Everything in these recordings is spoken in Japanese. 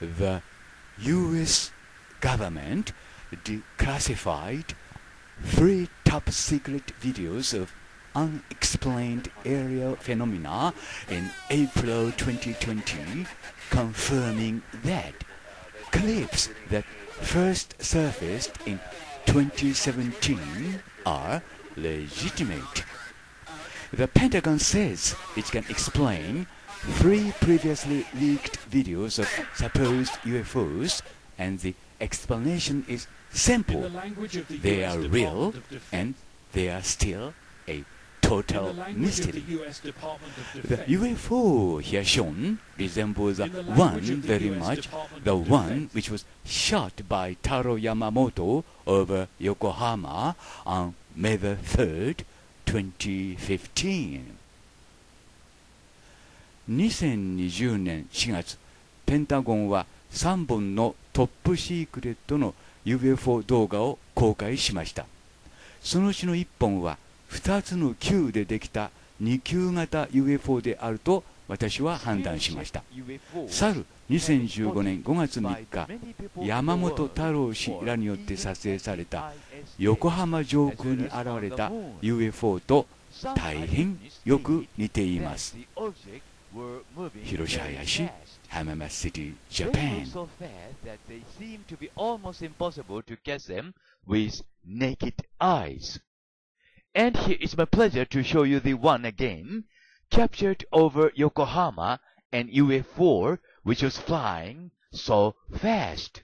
the U.S. government declassified three top secret videos of unexplained aerial phenomena in April 2020, confirming that clips that first surfaced in 2017 are legitimate. The Pentagon says it can explain three previously leaked videos of supposed UFOs, and the explanation is simple. The they US are real, and they are still a total mystery. The, the UFO here shown resembles one very much the one which was shot by Taro Yamamoto over Yokohama on May the 3rd, 2015. 2020年4月ペンタゴンは3本のトップシークレットの UFO 動画を公開しましたそのうちの1本は2つの球でできた2球型 UFO であると私は判断しました去る2015年5月3日山本太郎氏らによって撮影された横浜上空に現れた UFO と大変よく似ています Hiroshi Hayashi, City, Japan. They look so fast that they seem to be almost impossible to catch them with naked eyes. And here is my pleasure to show you the one again, captured over Yokohama, an U-4 which was flying so fast.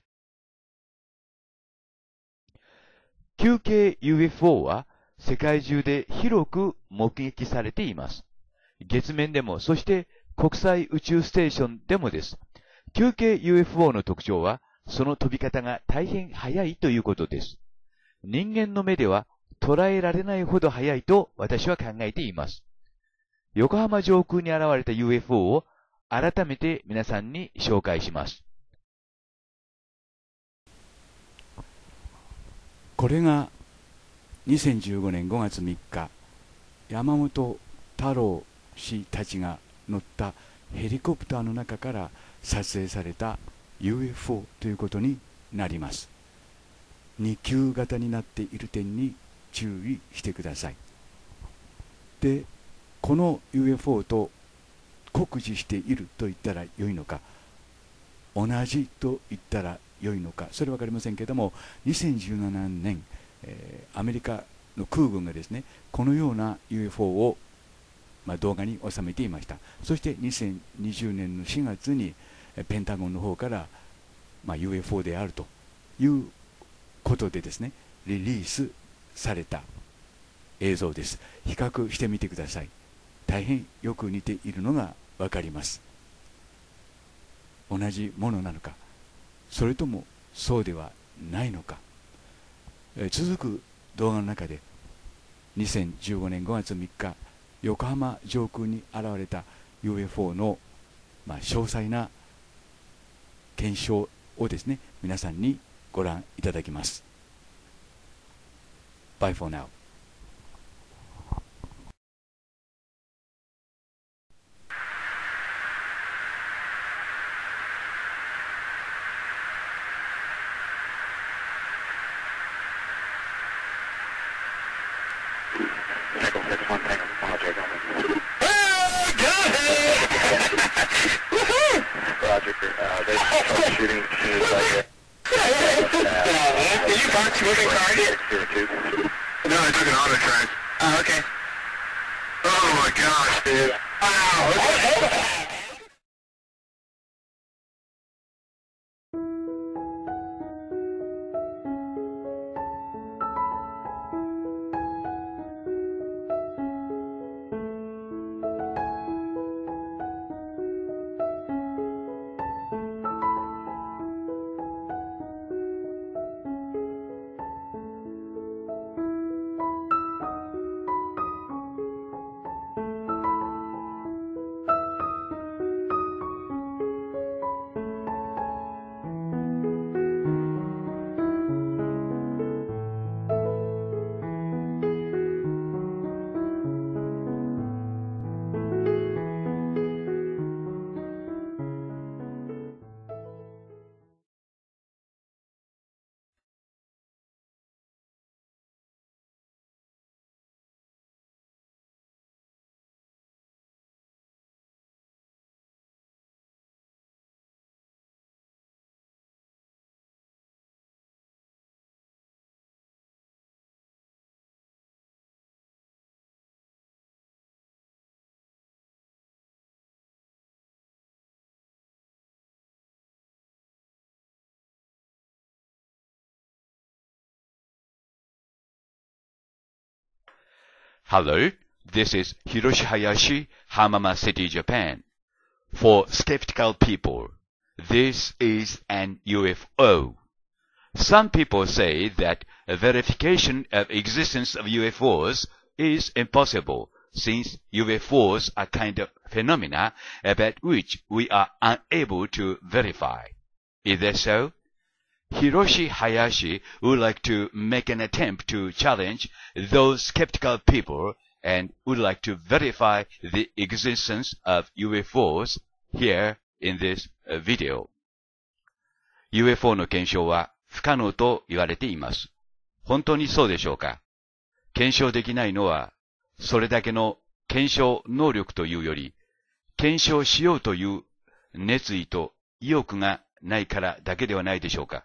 球形 UFO は世界中で広く目撃されています。月面でも、そして国際宇宙ステーションでもです。休憩 UFO の特徴は、その飛び方が大変速いということです。人間の目では捉えられないほど速いと私は考えています。横浜上空に現れた UFO を改めて皆さんに紹介します。これが2015年5月3日、山本太郎氏たちが乗ったヘリコプターの中から撮影された UFO ということになります2級型になっている点に注意してくださいでこの UFO と酷似していると言ったら良いのか同じと言ったら良いのかそれは分かりませんけれども2017年、えー、アメリカの空軍がですねこのような UFO をまあ、動画に収めていましたそして2020年の4月にペンタゴンの方から、まあ、UFO であるということでですねリリースされた映像です比較してみてください大変よく似ているのが分かります同じものなのかそれともそうではないのか続く動画の中で2015年5月3日横浜上空に現れた UFO の、ま詳細な検証をですね皆さんにご覧いただきます。Bye for now. Hello, this is Hiroshi Hayashi, Hamama City, Japan. For skeptical people, this is an UFO. Some people say that verification of existence of UFOs is impossible since UFOs are kind of phenomena about which we are unable to verify. Is that so? Hiroshi Hayashi would like to make an attempt to challenge those skeptical people and would like to verify the existence of UFOs here in this video. UFO の検証は不可能と言われています。本当にそうでしょうか検証できないのは、それだけの検証能力というより、検証しようという熱意と意欲がないからだけではないでしょうか。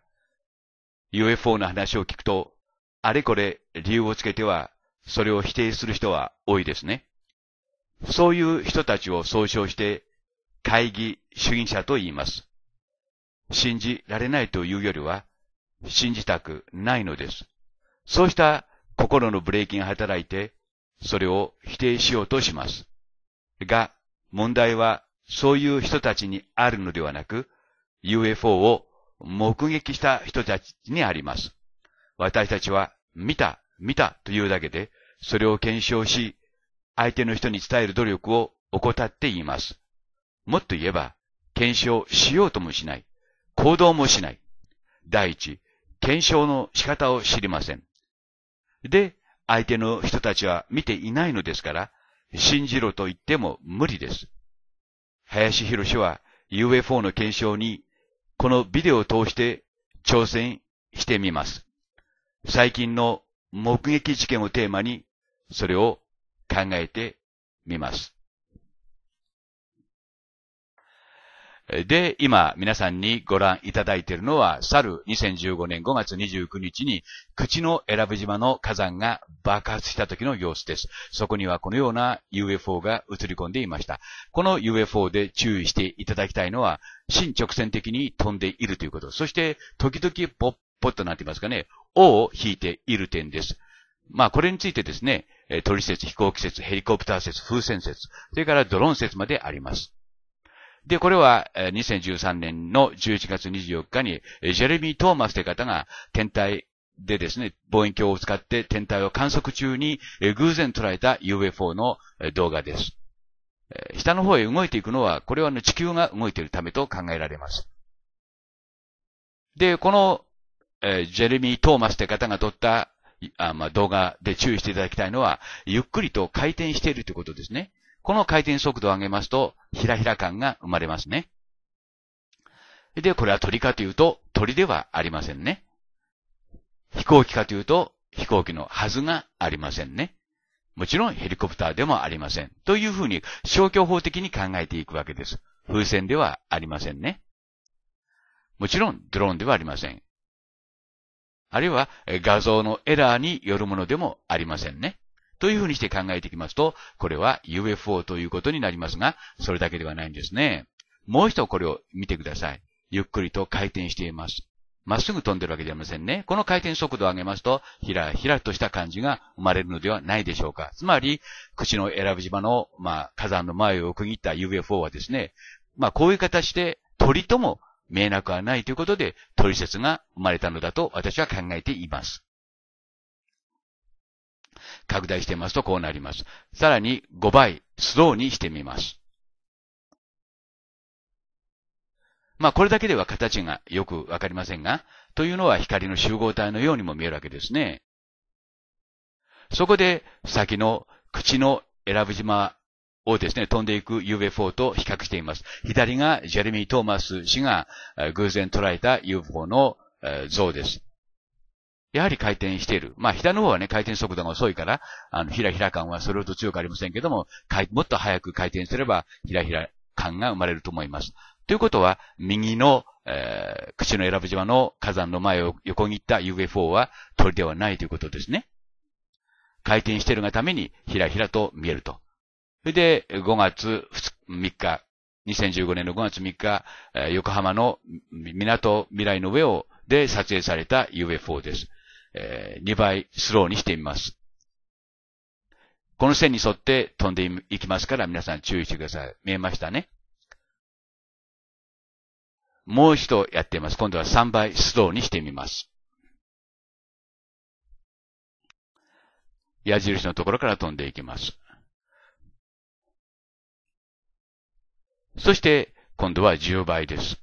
UFO の話を聞くと、あれこれ理由をつけては、それを否定する人は多いですね。そういう人たちを総称して、会議主義者と言います。信じられないというよりは、信じたくないのです。そうした心のブレーキが働いて、それを否定しようとします。が、問題はそういう人たちにあるのではなく、UFO を目撃した人たちにあります。私たちは、見た、見たというだけで、それを検証し、相手の人に伝える努力を怠っています。もっと言えば、検証しようともしない。行動もしない。第一、検証の仕方を知りません。で、相手の人たちは見ていないのですから、信じろと言っても無理です。林博士は UFO の検証にこのビデオを通して挑戦してみます。最近の目撃事件をテーマに、それを考えてみます。で、今皆さんにご覧いただいているのは、去る2015年5月29日に、口の選ぶ島の火山が爆発した時の様子です。そこにはこのような UFO が映り込んでいました。この UFO で注意していただきたいのは、新直線的に飛んでいるということ。そして、時々ポッポッとなっていますかね、尾を引いている点です。まあ、これについてですね、鳥説、飛行機説、ヘリコプター説、風船説、それからドローン説まであります。で、これは2013年の11月24日に、ジェレミー・トーマスという方が天体でですね、望遠鏡を使って天体を観測中に偶然捉えた UFO の動画です。え下の方へ動いていくのは、これは、地球が動いているためと考えられます。で、この、えジェレミー・トーマスって方が撮ったあま動画で注意していただきたいのは、ゆっくりと回転しているということですね。この回転速度を上げますと、ひらひら感が生まれますね。で、これは鳥かというと、鳥ではありませんね。飛行機かというと、飛行機のはずがありませんね。もちろんヘリコプターでもありません。というふうに消去法的に考えていくわけです。風船ではありませんね。もちろんドローンではありません。あるいは画像のエラーによるものでもありませんね。というふうにして考えていきますと、これは UFO ということになりますが、それだけではないんですね。もう一度これを見てください。ゆっくりと回転しています。まっすぐ飛んでるわけじゃありませんね。この回転速度を上げますと、ひらひらとした感じが生まれるのではないでしょうか。つまり、口の選ぶ島の、まあ、火山の前を区切った UFO はですね、まあ、こういう形で鳥とも見えなくはないということで、鳥説が生まれたのだと私は考えています。拡大してみますとこうなります。さらに5倍、スローにしてみます。まあこれだけでは形がよくわかりませんが、というのは光の集合体のようにも見えるわけですね。そこで先の口の選ぶ島をですね、飛んでいく UFO と比較しています。左がジェレミー・トーマス氏が偶然捉えた UFO の像です。やはり回転している。まあ、下の方はね、回転速度が遅いから、あの、ひらひら感はそれほど強くありませんけども、もっと早く回転すれば、ひらひら感が生まれると思います。ということは、右の、えー、口の選ぶ島の火山の前を横切った UFO は鳥ではないということですね。回転しているがために、ひらひらと見えると。それで、5月3日、2015年の5月3日、えー、横浜の港未来の上を、で撮影された UFO です。えー、2倍スローにしてみます。この線に沿って飛んでいきますから皆さん注意してください。見えましたね。もう一度やってみます。今度は3倍スローにしてみます。矢印のところから飛んでいきます。そして、今度は10倍です。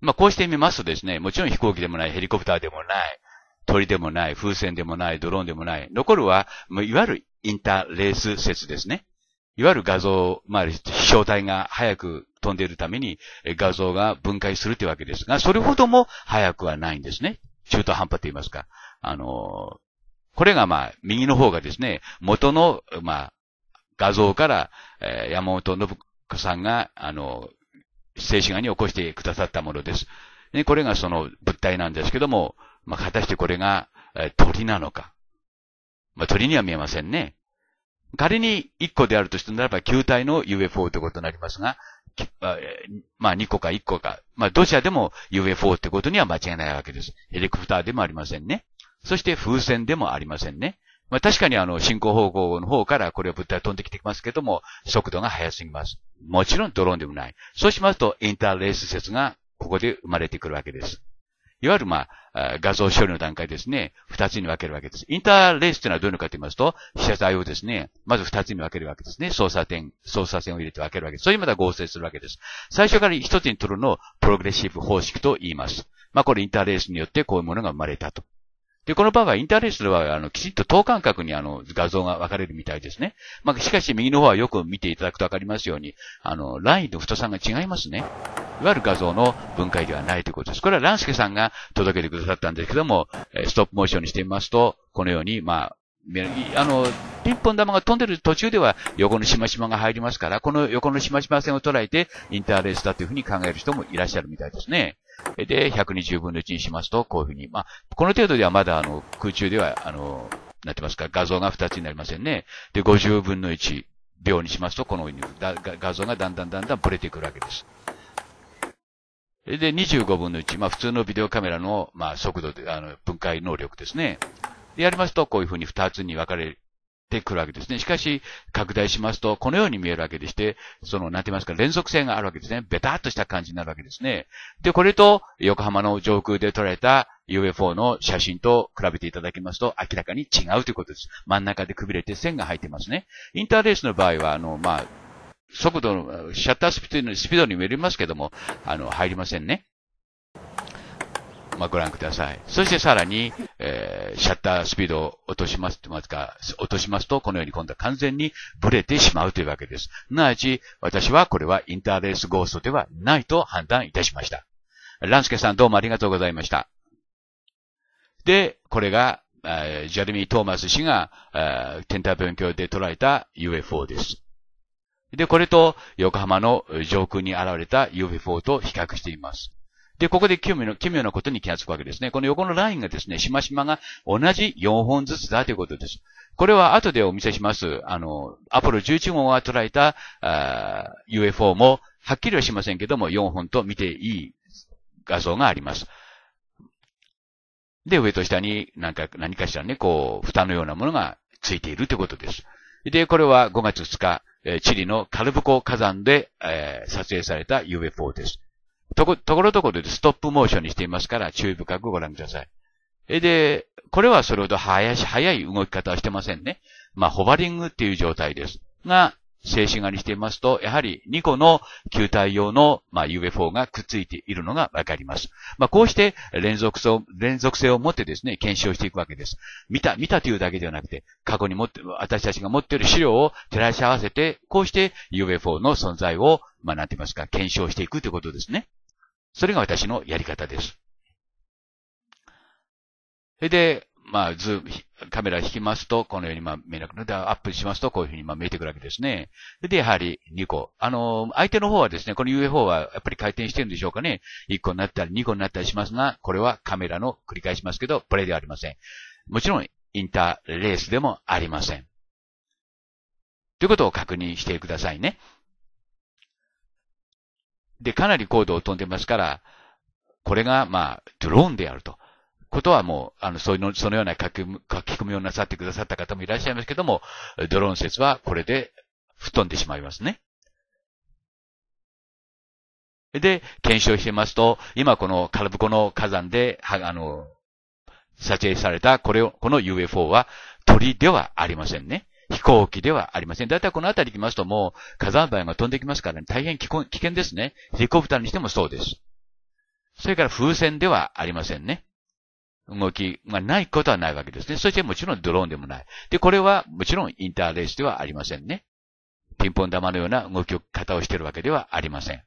まあ、こうしてみますとですね、もちろん飛行機でもない、ヘリコプターでもない、鳥でもない、風船でもない、ドローンでもない、残るは、いわゆるインターレース説ですね。いわゆる画像、まあ、飛翔体が早く飛んでいるために画像が分解するというわけですが、それほども早くはないんですね。中途半端と言いますか。あの、これがまあ、右の方がですね、元の、まあ、画像から、えー、山本信子さんが、あの、静止画に起こしてくださったものです。ね、これがその物体なんですけども、まあ、果たしてこれが、えー、鳥なのか、まあ、鳥には見えませんね。仮に1個であるとしてならば球体の UFO ということになりますが、まあ2個か1個か、まあどちらでも UFO ってことには間違いないわけです。ヘリコプターでもありませんね。そして風船でもありませんね。まあ確かにあの進行方向の方からこれを物体飛んできてきますけども、速度が速すぎます。もちろんドローンでもない。そうしますとインターレース説がここで生まれてくるわけです。いわゆる、まあ、画像処理の段階ですね、二つに分けるわけです。インターレースというのはどういうのかと言いますと、被写体をですね、まず二つに分けるわけですね。操作点、操作線を入れて分けるわけです。そういう意味では合成するわけです。最初から一つに取るのをプログレッシブ方式と言います。まあ、これインターレースによってこういうものが生まれたとで、この場合はインターレースでは、あの、きちんと等間隔にあの、画像が分かれるみたいですね。まあ、しかし右の方はよく見ていただくと分かりますように、あの、ラインの太さが違いますね。いわゆる画像の分解ではないということです。これはランスケさんが届けてくださったんですけども、ストップモーションにしてみますと、このように、まあ、あの、ピンポン玉が飛んでる途中では横のしましまが入りますから、この横のしましま線を捉えてインターレースだというふうに考える人もいらっしゃるみたいですね。で、120分の1にしますと、こういうふうに。まあ、この程度ではまだ、あの、空中では、あの、なってますか、画像が2つになりませんね。で、50分の1秒にしますと、このように画像がだんだんだんだんブレてくるわけです。で、25分の1、まあ、普通のビデオカメラの、まあ、速度で、あの、分解能力ですね。で、やりますと、こういうふうに2つに分かれてくるわけですね。しかし、拡大しますと、このように見えるわけでして、その、なんて言いますか、連続性があるわけですね。ベタっとした感じになるわけですね。で、これと、横浜の上空で撮られた UFO の写真と比べていただきますと、明らかに違うということです。真ん中でくびれて線が入ってますね。インターレースの場合は、あの、まあ、速度の、シャッタースピードに、スピードにもよりますけども、あの、入りませんね。まあ、ご覧ください。そしてさらに、えー、シャッタースピードを落としますと、まずか、落としますと、このように今度は完全にブレてしまうというわけです。すなわち、私はこれはインターレースゴーストではないと判断いたしました。ランスケさんどうもありがとうございました。で、これが、えジェレミー・トーマス氏が、えー、天体勉強で捉えた UFO です。で、これと横浜の上空に現れた UFO と比較しています。で、ここで奇妙奇妙なことに気がつくわけですね。この横のラインがですね、しましまが同じ4本ずつだということです。これは後でお見せします。あの、アポロ11号が捉えたあ UFO も、はっきりはしませんけども、4本と見ていい画像があります。で、上と下になんか何かしらね、こう、蓋のようなものがついているということです。で、これは5月2日、チリのカルブコ火山で、えー、撮影された UFO です。とこ、ところどころでストップモーションにしていますから、注意深くご覧ください。えで、これはそれほど早いし、早い動き方はしてませんね。まあ、ホバリングっていう状態です。が、静止画にしていますと、やはり2個の球体用の、まあ、UFO がくっついているのがわかります。まあ、こうして連続性連続性を持ってですね、検証していくわけです。見た、見たというだけではなくて、過去に持って、私たちが持っている資料を照らし合わせて、こうして UFO の存在を、まあ、なんて言いますか、検証していくということですね。それが私のやり方です。それで、まあ、ズーム、カメラ引きますと、このようにまあ見えなくなって、アップしますと、こういうふうにまあ見えてくるわけですね。で、やはり2個。あの、相手の方はですね、この UFO はやっぱり回転してるんでしょうかね。1個になったり2個になったりしますが、これはカメラの繰り返しますけど、プレイではありません。もちろん、インターレースでもありません。ということを確認してくださいね。で、かなり高度を飛んでますから、これが、まあ、ドローンであると。ことはもう、あの、そういうの、そのような書き込みをなさってくださった方もいらっしゃいますけども、ドローン説はこれで吹っ飛んでしまいますね。で、検証してますと、今このカラブコの火山で、は、あの、撮影されたこれを、この UFO は鳥ではありませんね。飛行機ではありません。だいたいこの辺り行きますともう火山灰が飛んできますから、ね、大変危険ですね。ヘリコプターにしてもそうです。それから風船ではありませんね。動きがないことはないわけですね。そしてもちろんドローンでもない。で、これはもちろんインターレースではありませんね。ピンポン玉のような動き方をしているわけではありません。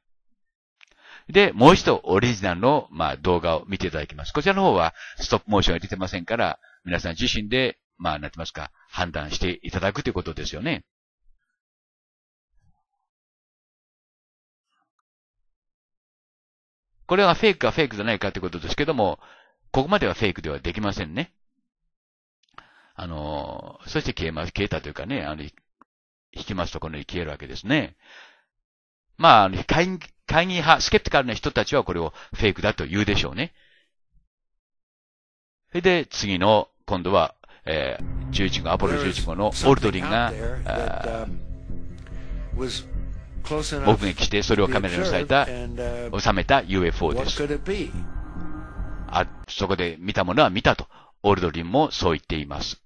で、もう一度オリジナルの、まあ、動画を見ていただきます。こちらの方はストップモーションが出てませんから、皆さん自身でまあ、なんて言いますか、判断していただくということですよね。これはフェイクかフェイクじゃないかということですけども、ここまではフェイクではできませんね。あの、そして消えます、消えたというかね、あの、引きますとこのように消えるわけですね。まあ、会議、会議派、スケプティカルな人たちはこれをフェイクだと言うでしょうね。それで、次の、今度はえー、11号、アポロ11号のオルドリンが、目撃して、それをカメラに収めた、収めた UFO です。あ、そこで見たものは見たと、オルドリンもそう言っています。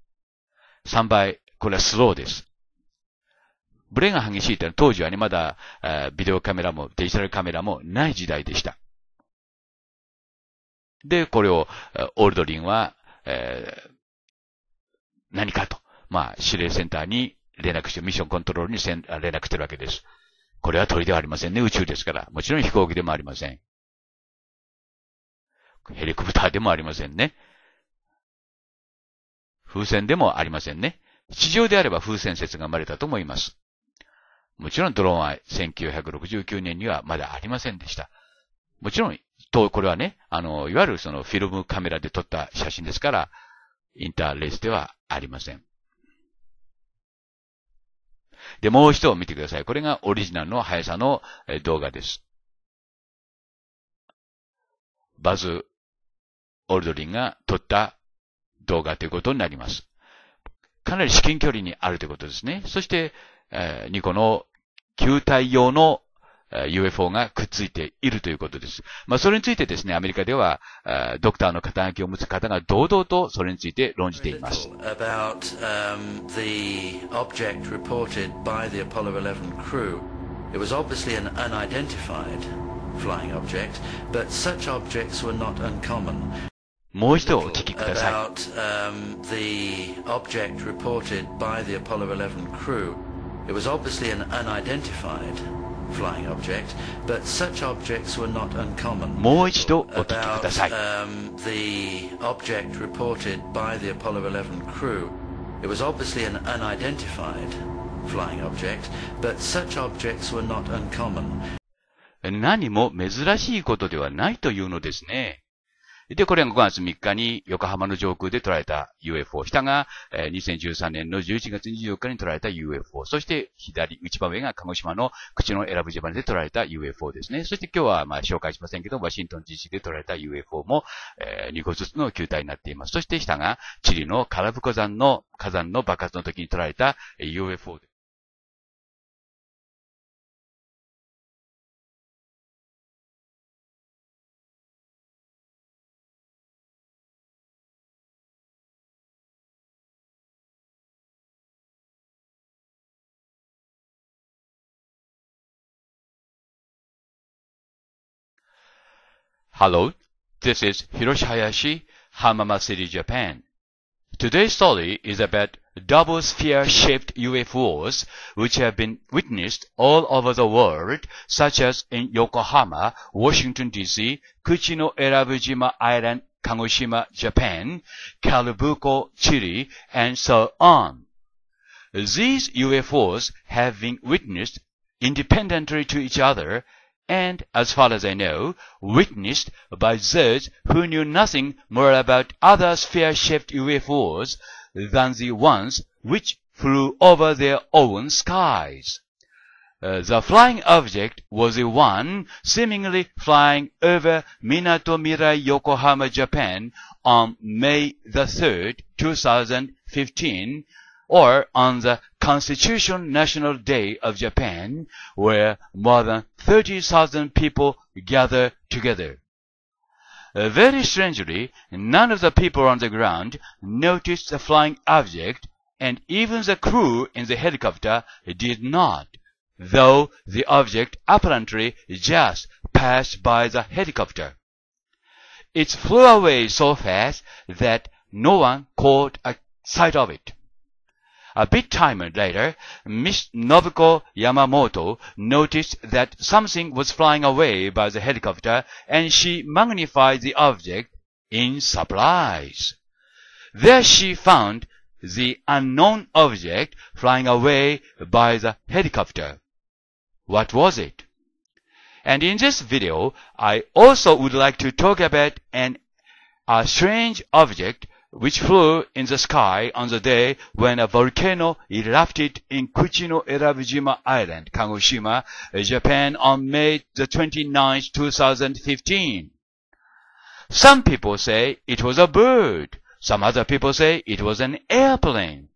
3倍、これはスローです。ブレが激しいというのは当時はね、まだ、えー、ビデオカメラもデジタルカメラもない時代でした。で、これを、オールドリンは、えー、何かと、まあ、指令センターに連絡して、ミッションコントロールに連絡してるわけです。これは鳥ではありませんね。宇宙ですから。もちろん飛行機でもありません。ヘリコプターでもありませんね。風船でもありませんね。地上であれば風船説が生まれたと思います。もちろんドローンは1969年にはまだありませんでした。もちろん、と、これはね、あの、いわゆるそのフィルムカメラで撮った写真ですから、インターレースではありません。で、もう一度見てください。これがオリジナルの速さの動画です。バズ・オルドリンが撮った動画ということになります。かなり至近距離にあるということですね。そして、えー、2個の球体用の UFO がくっついているということです。まあ、それについてですね、アメリカでは、ドクターの肩書きを持つ方が堂々とそれについて論じています。もう一度お聞きください。もう一度お聞きください。the um, object reported by the Apollo 11 crew. It was obviously an unidentified flying object, but such objects were not uncommon. 何も珍しいことではないというのですね。で、これが5月3日に横浜の上空で捉えた UFO。下が、えー、2013年の11月24日に捉えた UFO。そして左、内場上が鹿児島の口の選ぶ場で捉えた UFO ですね。そして今日はまあ紹介しませんけど、ワシントン地 c で捉えた UFO も、えー、2個ずつの球体になっています。そして下がチリのカラブコ山の火山の爆発の時に捉えた UFO です。Hello, this is Hiroshi Hayashi, Japan. Today's story is about double sphere-shaped UFOs which have been witnessed all over the world, such as in Yokohama, Washington DC, Kuchino Erabujima Island, Kagoshima, Japan, Calabuco, Chile, and so on. These UFOs have been witnessed independently to each other and, as far as I know, witnessed by those who knew nothing more about other sphere-shaped UFOs than the ones which flew over their own skies. Uh, the flying object was the one seemingly flying over Minato Mirai, Yokohama, Japan on May the 3rd, 2015 or on the Constitution National Day of Japan, where more than 30,000 people gather together. Uh, very strangely, none of the people on the ground noticed the flying object, and even the crew in the helicopter did not, though the object apparently just passed by the helicopter. It flew away so fast that no one caught a sight of it. A bit time later, Miss Nobuko Yamamoto noticed that something was flying away by the helicopter and she magnified the object in surprise. There she found the unknown object flying away by the helicopter. What was it? And in this video, I also would like to talk about an, a strange object which flew in the sky on the day when a volcano erupted in Kuchino Erabujima Island, Kagoshima, Japan on May the 29th, 2015. Some people say it was a bird. Some other people say it was an airplane.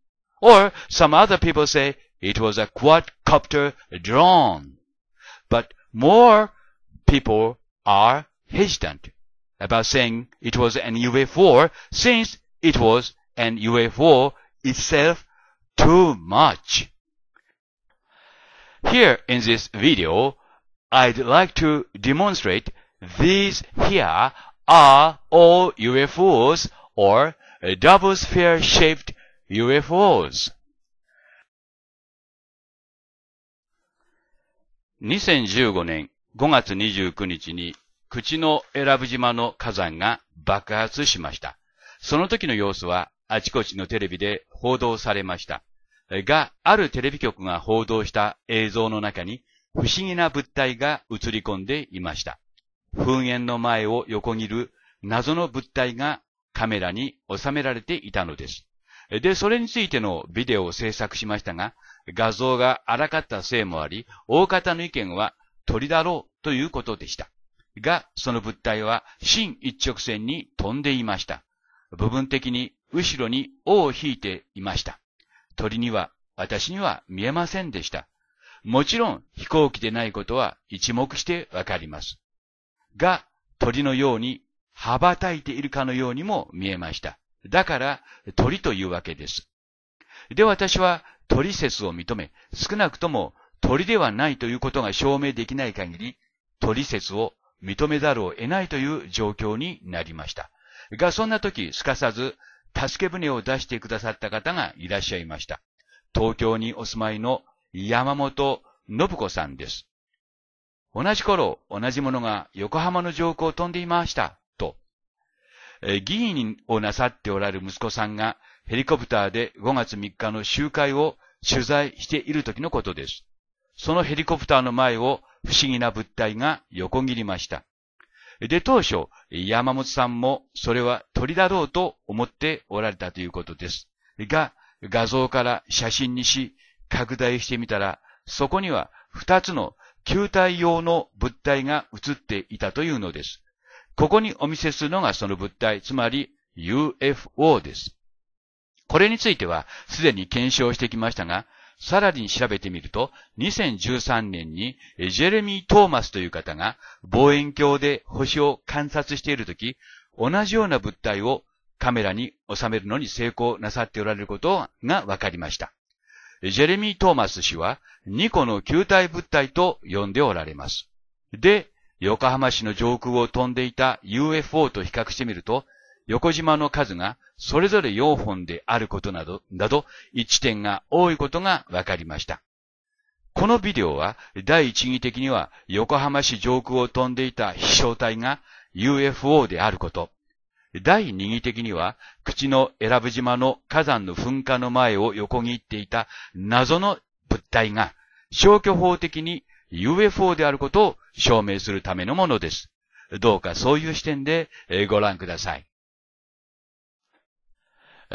Or some other people say it was a quadcopter drone. But more people are hesitant about saying it was an UFO since It was an UFO itself too much. Here in this video, I'd like to demonstrate these here are all UFOs or double sphere shaped UFOs. 2015年5月29日に口の選ぶ島の火山が爆発しました。その時の様子はあちこちのテレビで報道されました。が、あるテレビ局が報道した映像の中に不思議な物体が映り込んでいました。噴煙の前を横切る謎の物体がカメラに収められていたのです。で、それについてのビデオを制作しましたが、画像が荒かったせいもあり、大方の意見は鳥だろうということでした。が、その物体は真一直線に飛んでいました。部分的に後ろに尾を引いていました。鳥には私には見えませんでした。もちろん飛行機でないことは一目してわかります。が、鳥のように羽ばたいているかのようにも見えました。だから鳥というわけです。で、私は鳥説を認め、少なくとも鳥ではないということが証明できない限り、鳥説を認めざるを得ないという状況になりました。が、そんな時、すかさず、助け舟を出してくださった方がいらっしゃいました。東京にお住まいの山本信子さんです。同じ頃、同じものが横浜の上空を飛んでいました、と。え議員をなさっておられる息子さんがヘリコプターで5月3日の集会を取材している時のことです。そのヘリコプターの前を不思議な物体が横切りました。で、当初、山本さんもそれは鳥だろうと思っておられたということです。が、画像から写真にし、拡大してみたら、そこには2つの球体用の物体が映っていたというのです。ここにお見せするのがその物体、つまり UFO です。これについてはすでに検証してきましたが、さらに調べてみると、2013年にジェレミー・トーマスという方が望遠鏡で星を観察しているとき、同じような物体をカメラに収めるのに成功なさっておられることが分かりました。ジェレミー・トーマス氏は2個の球体物体と呼んでおられます。で、横浜市の上空を飛んでいた UFO と比較してみると、横島の数がそれぞれ4本であることなど、など、1点が多いことが分かりました。このビデオは、第一義的には横浜市上空を飛んでいた飛翔体が UFO であること、第二義的には、口の選ぶ島の火山の噴火の前を横切っていた謎の物体が消去法的に UFO であることを証明するためのものです。どうかそういう視点でご覧ください。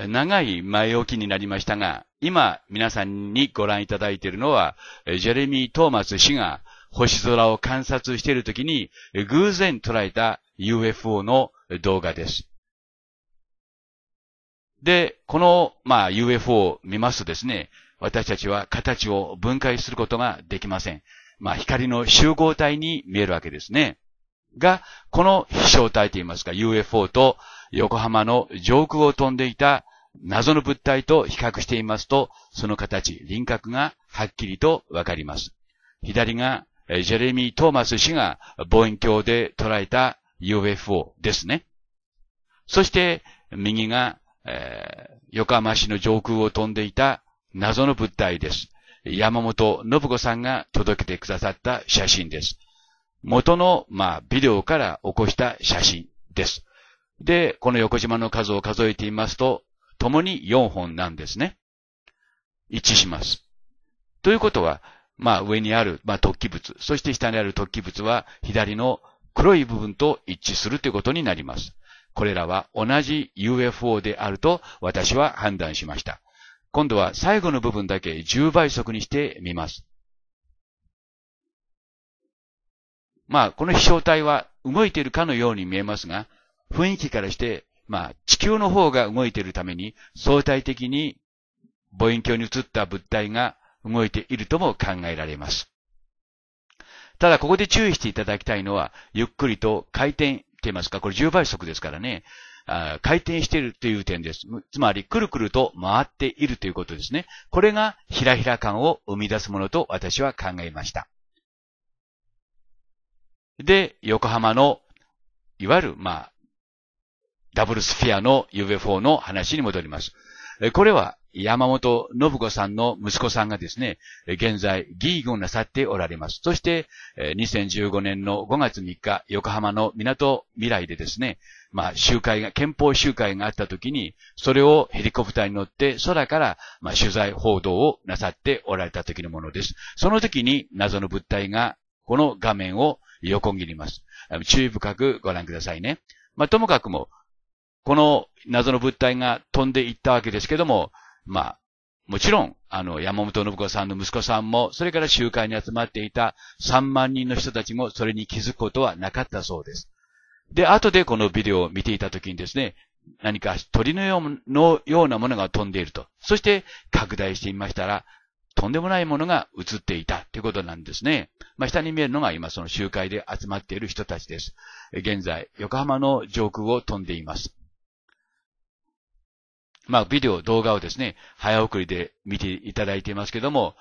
長い前置きになりましたが、今皆さんにご覧いただいているのは、ジェレミー・トーマス氏が星空を観察しているときに偶然捉えた UFO の動画です。で、この、まあ、UFO を見ますとですね、私たちは形を分解することができません。まあ、光の集合体に見えるわけですね。が、この飛翔体といいますか、UFO と横浜の上空を飛んでいた謎の物体と比較していますと、その形、輪郭がはっきりとわかります。左が、ジェレミー・トーマス氏が望遠鏡で捉えた UFO ですね。そして、右が、えー、横浜市の上空を飛んでいた謎の物体です。山本信子さんが届けてくださった写真です。元の、まあ、ビデオから起こした写真です。で、この横島の数を数えていますと、共に4本なんですね。一致します。ということは、まあ上にある、まあ突起物、そして下にある突起物は左の黒い部分と一致するということになります。これらは同じ UFO であると私は判断しました。今度は最後の部分だけ10倍速にしてみます。まあ、この飛翔体は動いているかのように見えますが、雰囲気からしてまあ、地球の方が動いているために、相対的に望遠鏡に映った物体が動いているとも考えられます。ただ、ここで注意していただきたいのは、ゆっくりと回転って言いますか、これ10倍速ですからね、あ回転しているという点です。つまり、くるくると回っているということですね。これが、ひらひら感を生み出すものと私は考えました。で、横浜の、いわゆる、まあ、ダブルスフィアの UFO の話に戻ります。これは山本信子さんの息子さんがですね、現在議員をなさっておられます。そして、2015年の5月3日、横浜の港未来でですね、まあ集会が、憲法集会があった時に、それをヘリコプターに乗って空から、まあ、取材報道をなさっておられた時のものです。その時に謎の物体がこの画面を横切ります。注意深くご覧くださいね。まあ、ともかくも、この謎の物体が飛んでいったわけですけども、まあ、もちろん、あの、山本信子さんの息子さんも、それから集会に集まっていた3万人の人たちもそれに気づくことはなかったそうです。で、後でこのビデオを見ていたときにですね、何か鳥のようなものが飛んでいると。そして拡大してみましたら、とんでもないものが映っていたということなんですね。まあ、下に見えるのが今その集会で集まっている人たちです。現在、横浜の上空を飛んでいます。まあ、ビデオ、動画をですね、早送りで見ていただいていますけども、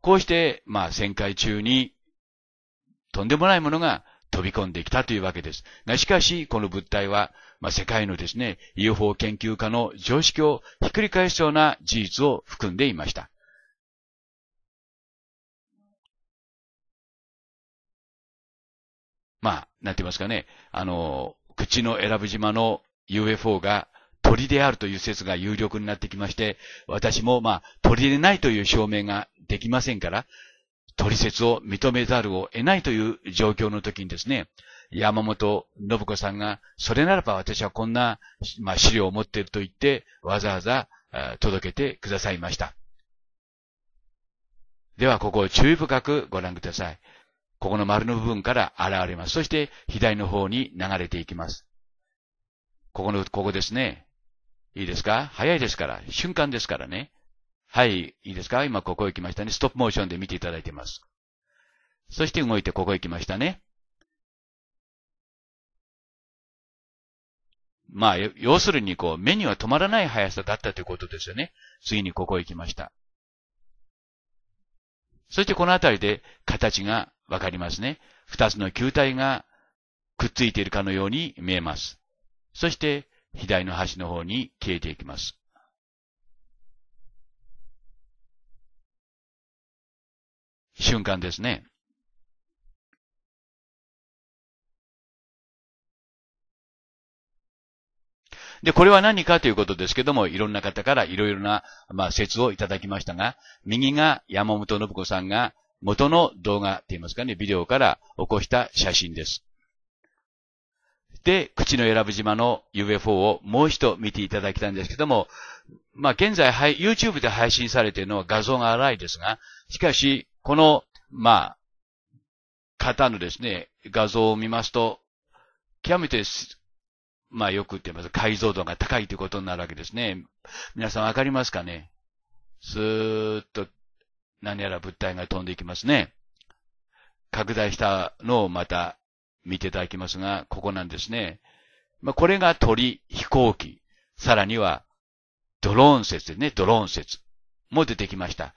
こうして、まあ、旋回中に、とんでもないものが飛び込んできたというわけです。が、しかし、この物体は、まあ、世界のですね、UFO 研究家の常識をひっくり返すような事実を含んでいました。まあ、なんて言いますかね、あの、口の選ぶ島の UFO が鳥であるという説が有力になってきまして、私もまあ鳥でないという証明ができませんから、鳥説を認めざるを得ないという状況の時にですね、山本信子さんが、それならば私はこんな、まあ、資料を持っていると言って、わざわざ届けてくださいました。では、ここを注意深くご覧ください。ここの丸の部分から現れます。そして、左の方に流れていきます。ここの、ここですね。いいですか早いですから。瞬間ですからね。はい、いいですか今ここ行きましたね。ストップモーションで見ていただいてます。そして動いてここ行きましたね。まあ、要するにこう、目には止まらない速さだったということですよね。次にここ行きました。そしてこの辺りで形がわかりますね。二つの球体がくっついているかのように見えます。そして、左の端の方に消えていきます。瞬間ですね。で、これは何かということですけども、いろんな方からいろいろな、まあ、説をいただきましたが、右が山本信子さんが元の動画って言いますかね、ビデオから起こした写真です。で、口の選ぶ島の UFO をもう一度見ていただきたいんですけども、まあ、現在、はい、YouTube で配信されているのは画像が荒いですが、しかし、この、まあ、方のですね、画像を見ますと、極めて、まあよく言ってます。解像度が高いということになるわけですね。皆さんわかりますかねスーッと何やら物体が飛んでいきますね。拡大したのをまた見ていただきますが、ここなんですね。まあ、これが鳥、飛行機、さらにはドローン説ですね、ドローン説も出てきました。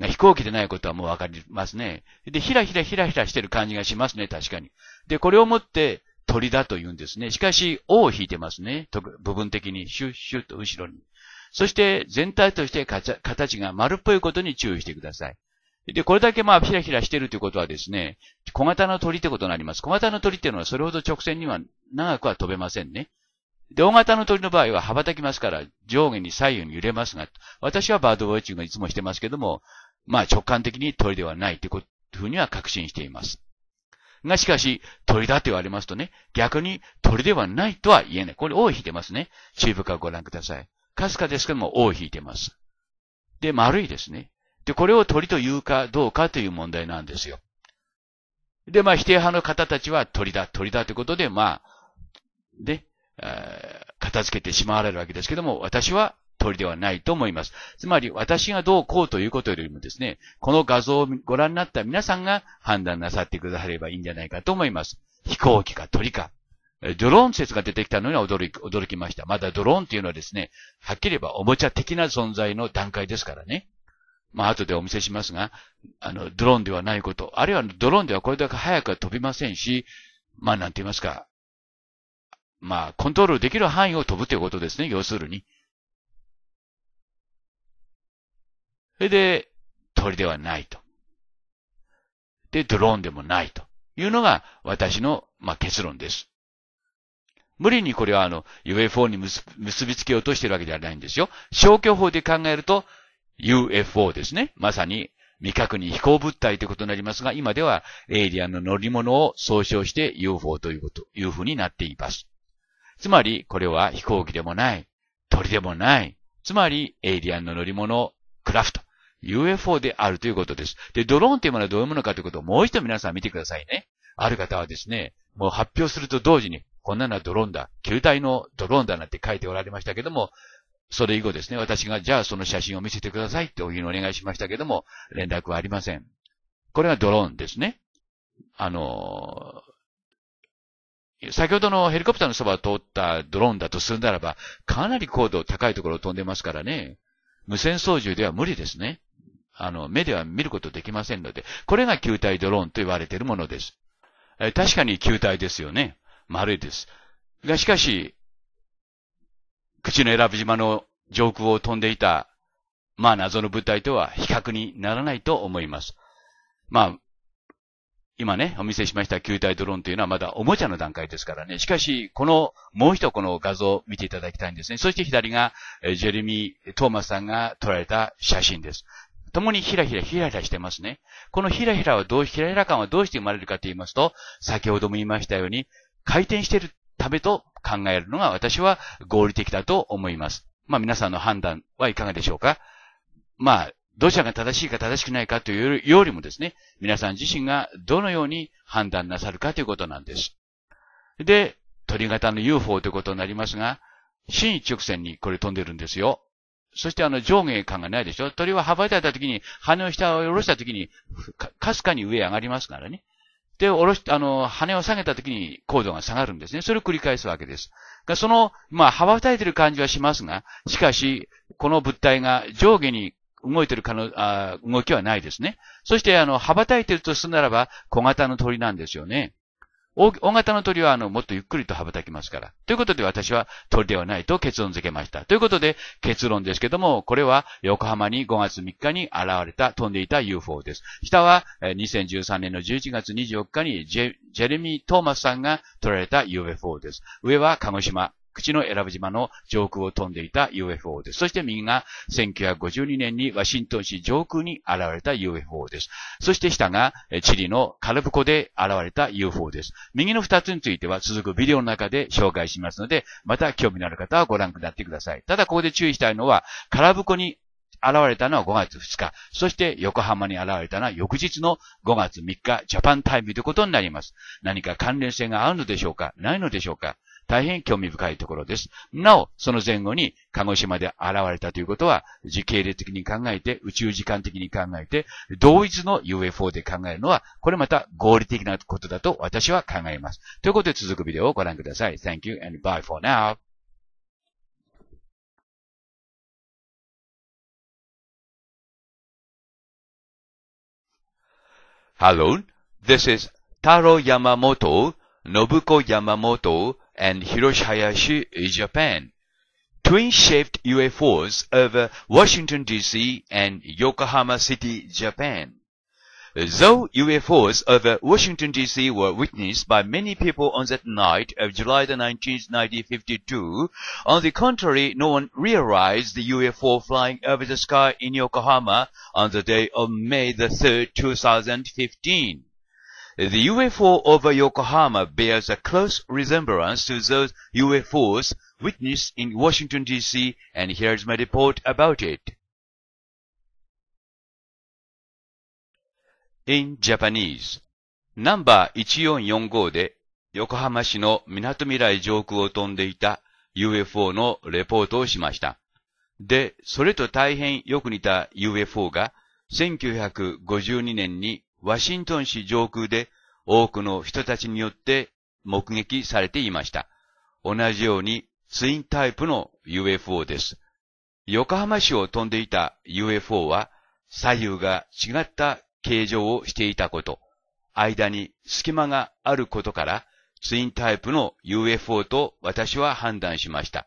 飛行機でないことはもうわかりますね。で、ひらひらひらひらしてる感じがしますね、確かに。で、これをもって鳥だと言うんですね。しかし、尾を引いてますね。部分的に、シュッシュッと後ろに。そして、全体として形が丸っぽいことに注意してください。で、これだけまあ、ひらひらしてるということはですね、小型の鳥ってことになります。小型の鳥っていうのはそれほど直線には長くは飛べませんね。で、大型の鳥の場合は羽ばたきますから、上下に左右に揺れますが、私はバードウォッチングいつもしてますけども、まあ直感的に鳥ではないというふうには確信しています。が、しかし、鳥だと言われますとね、逆に鳥ではないとは言えない。これ、尾を引いてますね。チューブカーご覧ください。かすかですけども、尾を引いてます。で、丸いですね。で、これを鳥と言うかどうかという問題なんですよ。で、まあ、否定派の方たちは鳥だ、鳥だということで、まあ、ね、片付けてしまわれるわけですけども、私は鳥ではないと思います。つまり、私がどうこうということよりもですね、この画像をご覧になった皆さんが判断なさってくださればいいんじゃないかと思います。飛行機か鳥か。ドローン説が出てきたのには驚き、驚きました。まだドローンっていうのはですね、はっきり言えばおもちゃ的な存在の段階ですからね。まあ、後でお見せしますが、あの、ドローンではないこと、あるいはドローンではこれだけ早くは飛びませんし、まあ、なんて言いますか、まあ、コントロールできる範囲を飛ぶということですね、要するに。それで、鳥ではないと。で、ドローンでもないというのが私の、まあ、結論です。無理にこれはあの UFO に結びつけようとしてるわけではないんですよ。消去法で考えると、UFO ですね。まさに未確認飛行物体ということになりますが、今ではエイリアンの乗り物を総称して UFO ということ、いうふうになっています。つまり、これは飛行機でもない、鳥でもない、つまりエイリアンの乗り物、クラフト、UFO であるということです。で、ドローンというものはどういうものかということをもう一度皆さん見てくださいね。ある方はですね、もう発表すると同時に、こんなのはドローンだ、球体のドローンだなんて書いておられましたけども、それ以後ですね、私がじゃあその写真を見せてくださいってお昼にお願いしましたけども、連絡はありません。これがドローンですね。あの先ほどのヘリコプターのそばを通ったドローンだとするならば、かなり高度高いところを飛んでますからね、無線操縦では無理ですね。あの、目では見ることできませんので、これが球体ドローンと言われているものです。確かに球体ですよね。丸いです。が、しかし、口の選ぶ島の上空を飛んでいた、まあ謎の物体とは比較にならないと思います。まあ、今ね、お見せしました球体ドローンというのはまだおもちゃの段階ですからね。しかし、この、もう一度この画像を見ていただきたいんですね。そして左が、ジェレミー・トーマスさんが撮られた写真です。共にひらひらひらひらしてますね。このひらひらはどう、ひらひら感はどうして生まれるかと言いますと、先ほども言いましたように、回転してるためと考えるのが私は合理的だと思います。まあ皆さんの判断はいかがでしょうかまあ、どちらが正しいか正しくないかというよりもですね、皆さん自身がどのように判断なさるかということなんです。で、鳥型の UFO ということになりますが、真一直線にこれ飛んでるんですよ。そしてあの上下感がないでしょ鳥は羽ばたいた時に、羽を下を下ろした時に、かすかに上へ上がりますからね。で、下ろし、あの、羽を下げた時に高度が下がるんですね。それを繰り返すわけです。その、まあ、羽ばたいてる感じはしますが、しかし、この物体が上下に動いてる可能、あ動きはないですね。そして、あの、羽ばたいてるとするならば、小型の鳥なんですよね。大型の鳥はあの、もっとゆっくりと羽ばたきますから。ということで私は鳥ではないと結論付けました。ということで結論ですけども、これは横浜に5月3日に現れた、飛んでいた UFO です。下は2013年の11月24日にジェレミー・トーマスさんが撮られた UFO です。上は鹿児島口の選ぶ島の上空を飛んでいた UFO です。そして右が1952年にワシントン市上空に現れた UFO です。そして下がチリのカルブコで現れた UFO です。右の2つについては続くビデオの中で紹介しますので、また興味のある方はご覧くなってください。ただここで注意したいのは、カラブコに現れたのは5月2日、そして横浜に現れたのは翌日の5月3日、ジャパンタイムということになります。何か関連性があるのでしょうかないのでしょうか大変興味深いところです。なお、その前後に鹿児島で現れたということは、時系列的に考えて、宇宙時間的に考えて、同一の UFO で考えるのは、これまた合理的なことだと私は考えます。ということで続くビデオをご覧ください。Thank you and bye for now. Hello, this is Taro Yamamoto, Nobuko Yamamoto, and Hiroshi Hayashi, Japan. Twin-shaped UFOs over Washington, D.C. and Yokohama City, Japan. Though UFOs over Washington, D.C. were witnessed by many people on that night of July 19, 1952, on the contrary, no one realized the UFO flying over the sky in Yokohama on the day of May 3, 2015. The UFO over Yokohama bears a close resemblance to those UFOs witnessed in Washington, D.C., and here's my report about it. in Japanese ナンバー1445で横浜市の港未来上空を飛んでいた UFO のレポートをしました。で、それと大変よく似た UFO が1952年にワシントン市上空で多くの人たちによって目撃されていました。同じようにツインタイプの UFO です。横浜市を飛んでいた UFO は左右が違った形状をしていたこと、間に隙間があることからツインタイプの UFO と私は判断しました。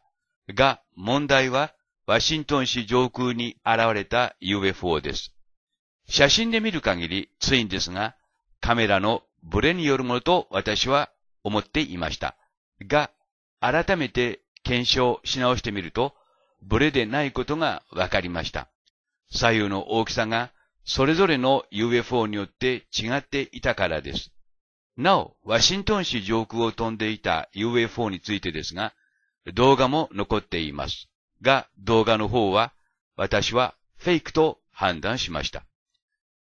が、問題はワシントン市上空に現れた UFO です。写真で見る限りついんですが、カメラのブレによるものと私は思っていました。が、改めて検証し直してみると、ブレでないことがわかりました。左右の大きさがそれぞれの UFO によって違っていたからです。なお、ワシントン市上空を飛んでいた UFO についてですが、動画も残っています。が、動画の方は私はフェイクと判断しました。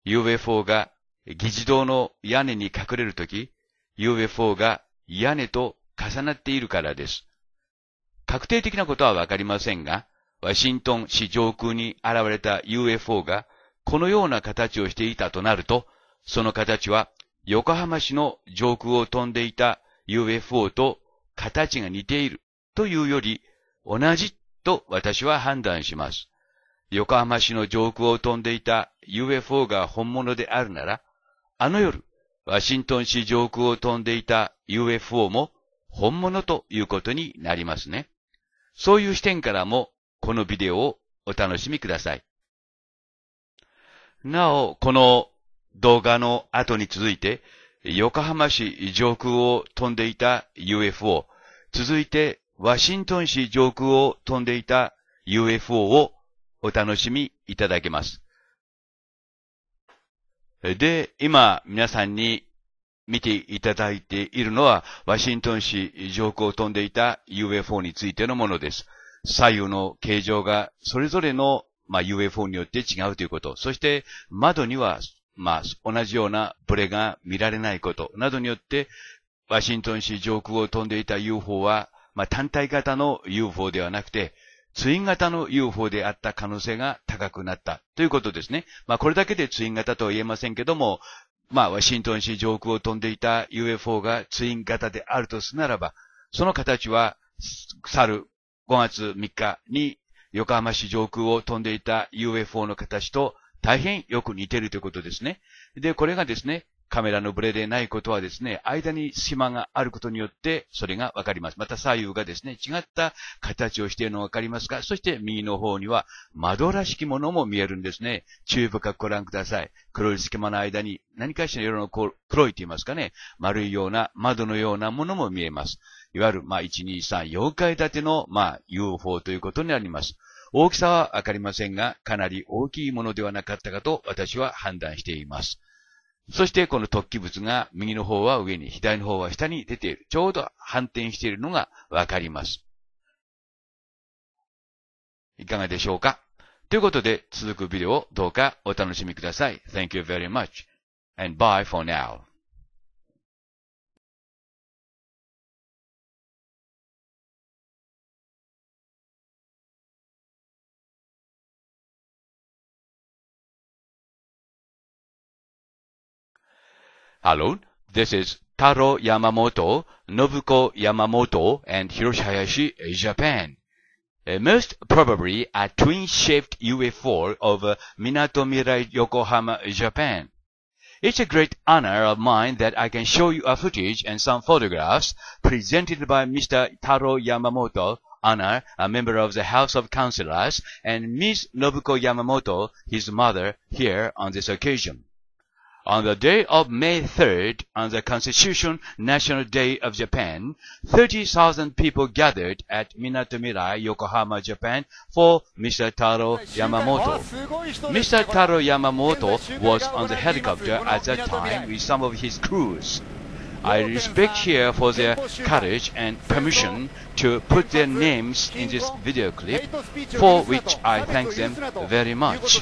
UFO が議事堂の屋根に隠れるとき、UFO が屋根と重なっているからです。確定的なことはわかりませんが、ワシントン市上空に現れた UFO がこのような形をしていたとなると、その形は横浜市の上空を飛んでいた UFO と形が似ているというより同じと私は判断します。横浜市の上空を飛んでいた UFO が本物であるなら、あの夜、ワシントン市上空を飛んでいた UFO も本物ということになりますね。そういう視点からも、このビデオをお楽しみください。なお、この動画の後に続いて、横浜市上空を飛んでいた UFO、続いてワシントン市上空を飛んでいた UFO をお楽しみいただけます。で、今皆さんに見ていただいているのは、ワシントン市上空を飛んでいた UFO についてのものです。左右の形状がそれぞれの、まあ、UFO によって違うということ。そして窓には、まあ、同じようなブレが見られないことなどによって、ワシントン市上空を飛んでいた UFO は、まあ、単体型の UFO ではなくて、ツイン型の UFO であった可能性が高くなったということですね。まあこれだけでツイン型とは言えませんけども、まあワシントン市上空を飛んでいた UFO がツイン型であるとすならば、その形は去る5月3日に横浜市上空を飛んでいた UFO の形と大変よく似ているということですね。で、これがですね、カメラのブレでないことはですね、間に隙間があることによって、それがわかります。また左右がですね、違った形をしているのがわかりますが、そして右の方には窓らしきものも見えるんですね。注意深くご覧ください。黒い隙間の間に何かしら色の黒いと言いますかね、丸いような窓のようなものも見えます。いわゆる、まあ、1、2、3、4階建ての、まあ、UFO ということになります。大きさはわかりませんが、かなり大きいものではなかったかと私は判断しています。そしてこの突起物が右の方は上に、左の方は下に出ている。ちょうど反転しているのがわかります。いかがでしょうかということで続くビデオをどうかお楽しみください。Thank you very much and bye for now. Hello, this is Taro Yamamoto, Nobuko Yamamoto, and Hiroshiyashi, Japan. Uh, most probably a twin-shaped UFO of Minatomirai, uh, Minato Mirai Yokohama, Japan. It's a great honor of mine that I can show you a footage and some photographs presented by Mr. Taro Yamamoto, Honor, a member of the House of Councilors, and Miss Nobuko Yamamoto, his mother, here on this occasion. On the day of May 3rd, on the Constitution National Day of Japan, 30,000 people gathered at Minatomirai, Yokohama, Japan for Mr. Taro Yamamoto. Mr. Taro Yamamoto was on the helicopter at that time with some of his crews. I respect here for their courage and permission to put their names in this video clip, for which I thank them very much.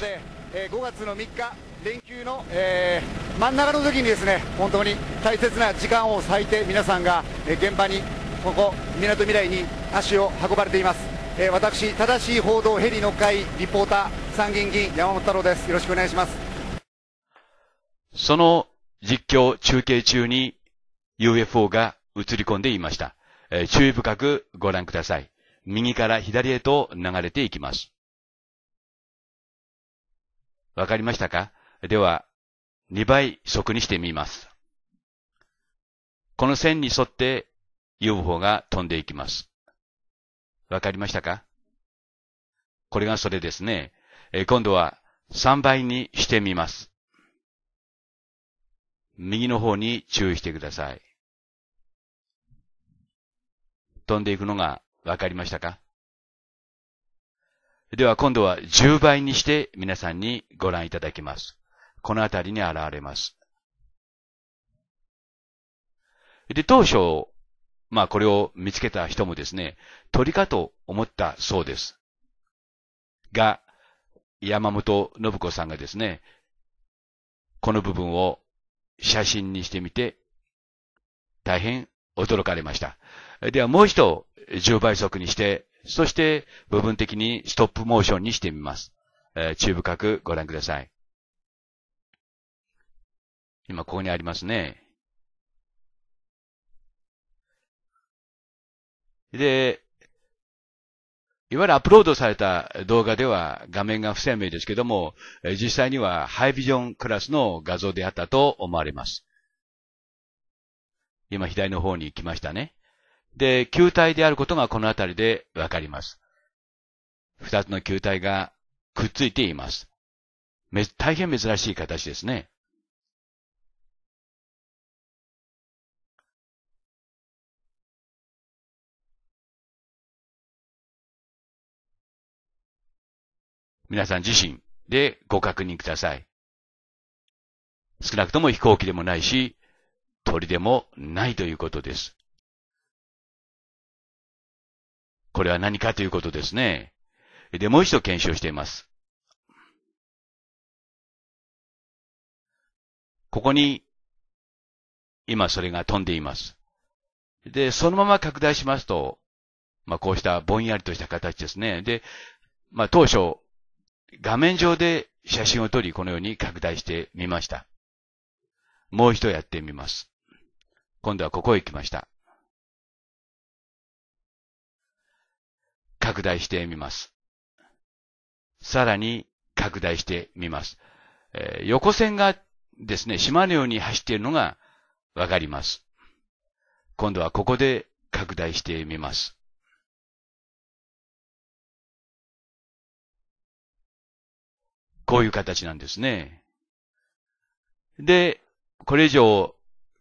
連休の、えー、真ん中の時にですね本当に大切な時間を割いて皆さんが、え現場にここみなとみらいに足を運ばれています、えー、私正しい報道ヘリの会リポーター参議院議員山本太郎ですよろしくお願いしますその実況中継中に UFO が映り込んでいました、えー、注意深くご覧ください右から左へと流れていきますわかりましたかでは、2倍速にしてみます。この線に沿って予防が飛んでいきます。わかりましたかこれがそれですね。え今度は3倍にしてみます。右の方に注意してください。飛んでいくのがわかりましたかでは今度は10倍にして皆さんにご覧いただきます。この辺りに現れます。で、当初、まあこれを見つけた人もですね、鳥かと思ったそうです。が、山本信子さんがですね、この部分を写真にしてみて、大変驚かれました。ではもう一度10倍速にして、そして部分的にストップモーションにしてみます。えー、注意深くご覧ください。今ここにありますね。で、いわゆるアップロードされた動画では画面が不鮮明ですけども、実際にはハイビジョンクラスの画像であったと思われます。今左の方に来ましたね。で、球体であることがこの辺りでわかります。二つの球体がくっついています。め、大変珍しい形ですね。皆さん自身でご確認ください。少なくとも飛行機でもないし、鳥でもないということです。これは何かということですね。で、もう一度検証しています。ここに、今それが飛んでいます。で、そのまま拡大しますと、まあ、こうしたぼんやりとした形ですね。で、まあ、当初、画面上で写真を撮り、このように拡大してみました。もう一度やってみます。今度はここへ行きました。拡大してみます。さらに拡大してみます。えー、横線がですね、島のように走っているのがわかります。今度はここで拡大してみます。こういう形なんですね。で、これ以上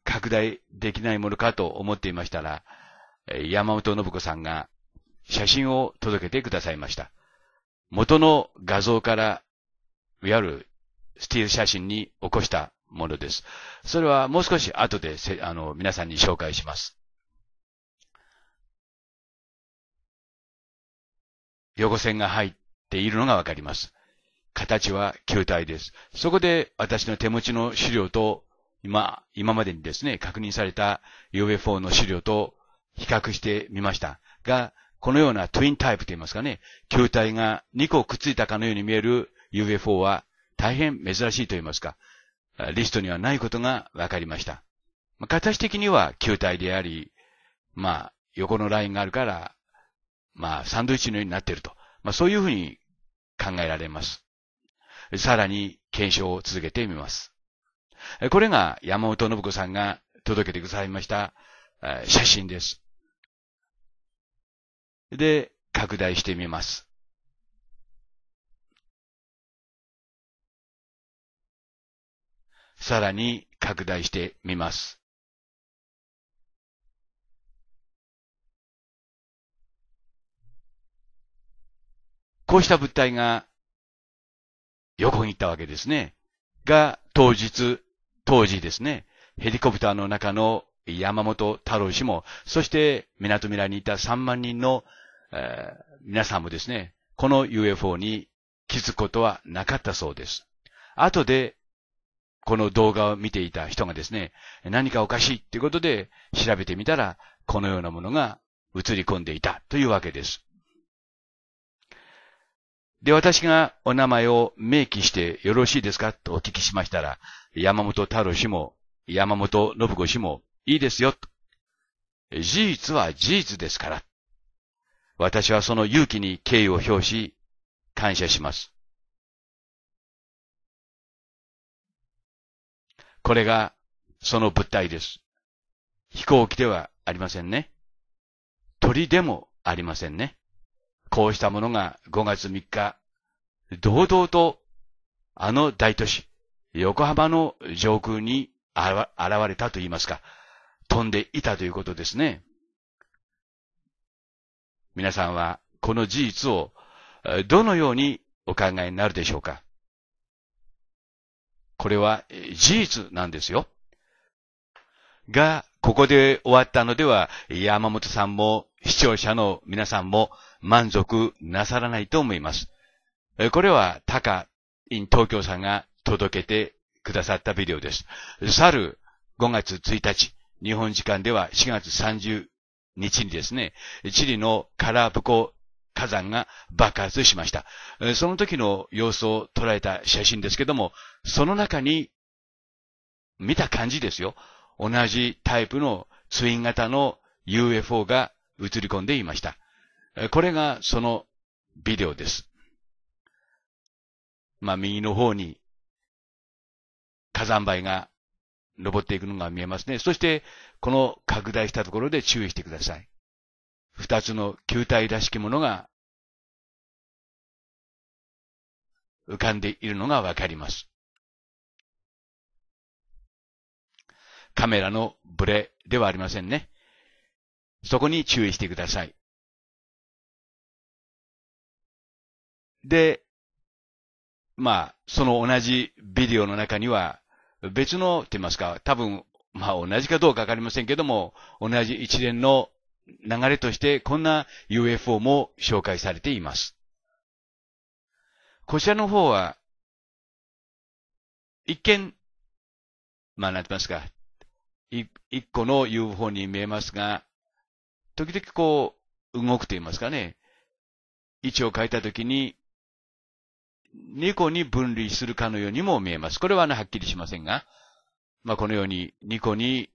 拡大できないものかと思っていましたら、山本信子さんが写真を届けてくださいました。元の画像から、いわゆるスティール写真に起こしたものです。それはもう少し後でせ、あの、皆さんに紹介します。横線が入っているのがわかります。形は球体です。そこで私の手持ちの資料と、今、今までにですね、確認された UFO の資料と比較してみましたが、このようなトゥインタイプといいますかね、球体が2個くっついたかのように見える UFO は大変珍しいと言いますか、リストにはないことが分かりました。形的には球体であり、まあ、横のラインがあるから、まあ、サンドイッチのようになっていると。まあ、そういうふうに考えられます。さらに検証を続けてみます。これが山本信子さんが届けてくださいました写真です。で、拡大してみます。さらに拡大してみます。こうした物体が横に行ったわけですね。が、当日、当時ですね、ヘリコプターの中の山本太郎氏も、そして港未来にいた3万人の、えー、皆さんもですね、この UFO に気づくことはなかったそうです。後で、この動画を見ていた人がですね、何かおかしいっていうことで調べてみたら、このようなものが映り込んでいたというわけです。で、私がお名前を明記してよろしいですかとお聞きしましたら、山本太郎氏も、山本信子氏も、いいですよ、と。事実は事実ですから。私はその勇気に敬意を表し、感謝します。これが、その物体です。飛行機ではありませんね。鳥でもありませんね。こうしたものが5月3日、堂々とあの大都市、横浜の上空に現れたと言いますか、飛んでいたということですね。皆さんはこの事実をどのようにお考えになるでしょうかこれは事実なんですよ。が、ここで終わったのでは、山本さんも視聴者の皆さんも満足なさらないと思います。これはタカイン東京さんが届けてくださったビデオです。去る5月1日、日本時間では4月30日にですね、チリのカラープコ火山が爆発しました。その時の様子を捉えた写真ですけども、その中に見た感じですよ。同じタイプのツイン型の UFO が映り込んでいました。これがそのビデオです。まあ、右の方に火山灰が登っていくのが見えますね。そして、この拡大したところで注意してください。二つの球体らしきものが浮かんでいるのがわかります。カメラのブレではありませんね。そこに注意してください。で、まあ、その同じビデオの中には、別の、って言いますか、多分、まあ同じかどうかわかりませんけども、同じ一連の流れとして、こんな UFO も紹介されています。こちらの方は、一見、まあなんて言いますか、一個の UFO に見えますが、時々こう、動くと言いますかね、位置を変えたときに、猫個に分類するかのようにも見えます。これはね、はっきりしませんが、まあ、このように2個に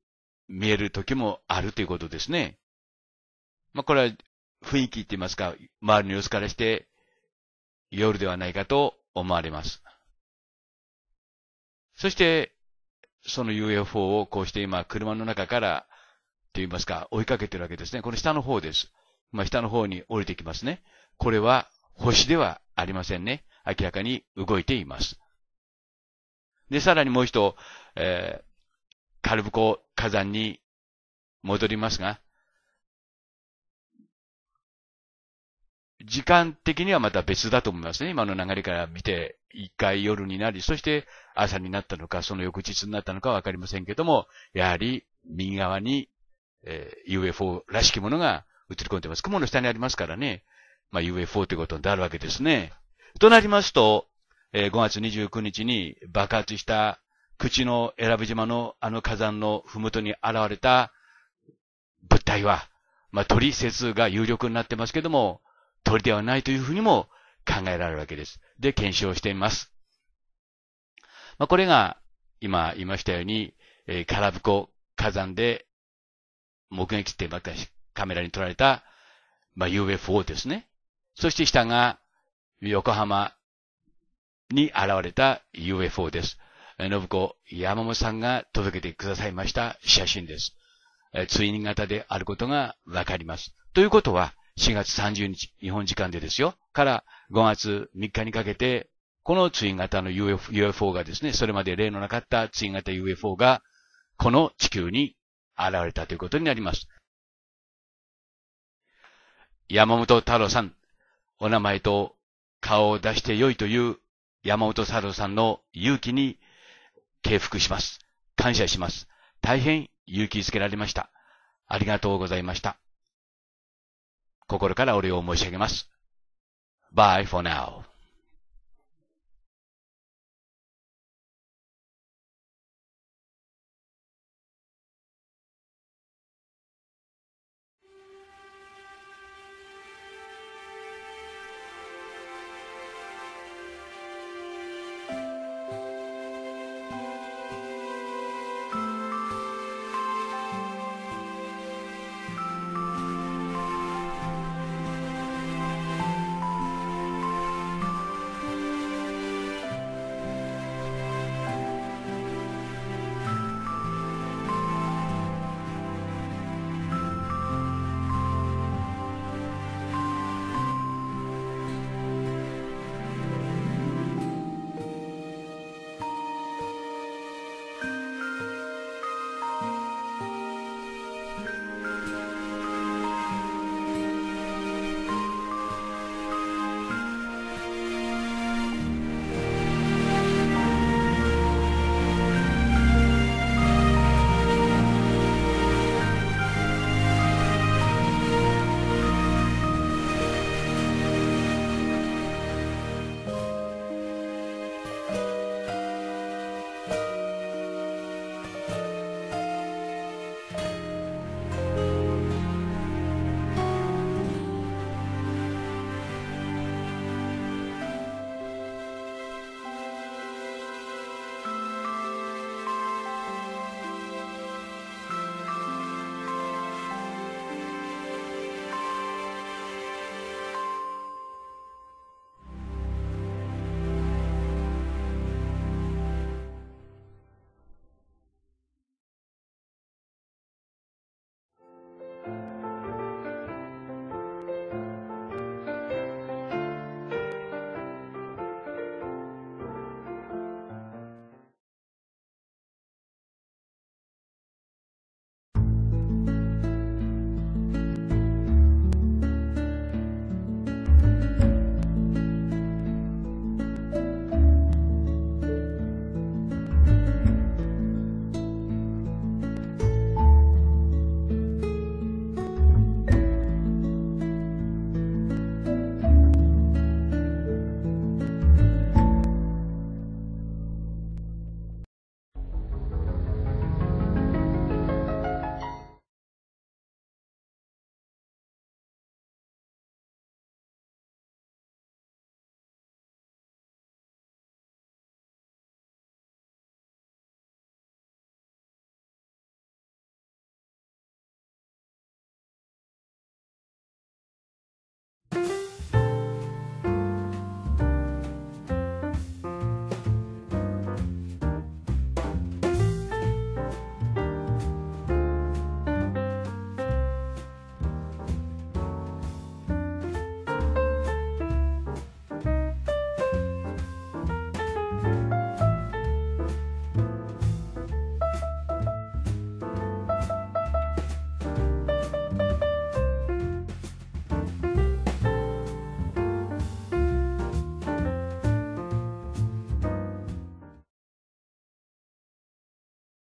見える時もあるということですね。まあ、これは雰囲気って言いますか、周りの様子からして夜ではないかと思われます。そして、その UFO をこうして今、車の中からと言いますか、追いかけてるわけですね。この下の方です。まあ、下の方に降りてきますね。これは星ではありませんね。明らかに動いています。で、さらにもう一度、えー、カルブコ火山に戻りますが、時間的にはまた別だと思いますね。今の流れから見て、一回夜になり、そして朝になったのか、その翌日になったのかわかりませんけども、やはり右側に、えー、UFO らしきものが映り込んでます。雲の下にありますからね、まあ UFO ということになるわけですね。となりますと、えー、5月29日に爆発した口の選ぶ島のあの火山の麓に現れた物体は、まあ、鳥説が有力になってますけども、鳥ではないというふうにも考えられるわけです。で、検証してみます。まあ、これが、今言いましたように、えー、カラブコ火山で目撃してまたカメラに撮られた、まあ、UFO ですね。そして下が横浜に現れた UFO です。信子山本さんが届けてくださいました写真です。ツイン型であることがわかります。ということは、4月30日、日本時間でですよ、から5月3日にかけて、このツイン型の UFO, UFO がですね、それまで例のなかったツイン型 UFO が、この地球に現れたということになります。山本太郎さん、お名前と顔を出して良いという山本太郎さんの勇気に敬服します。感謝します。大変勇気づけられました。ありがとうございました。心からお礼を申し上げます。Bye for now.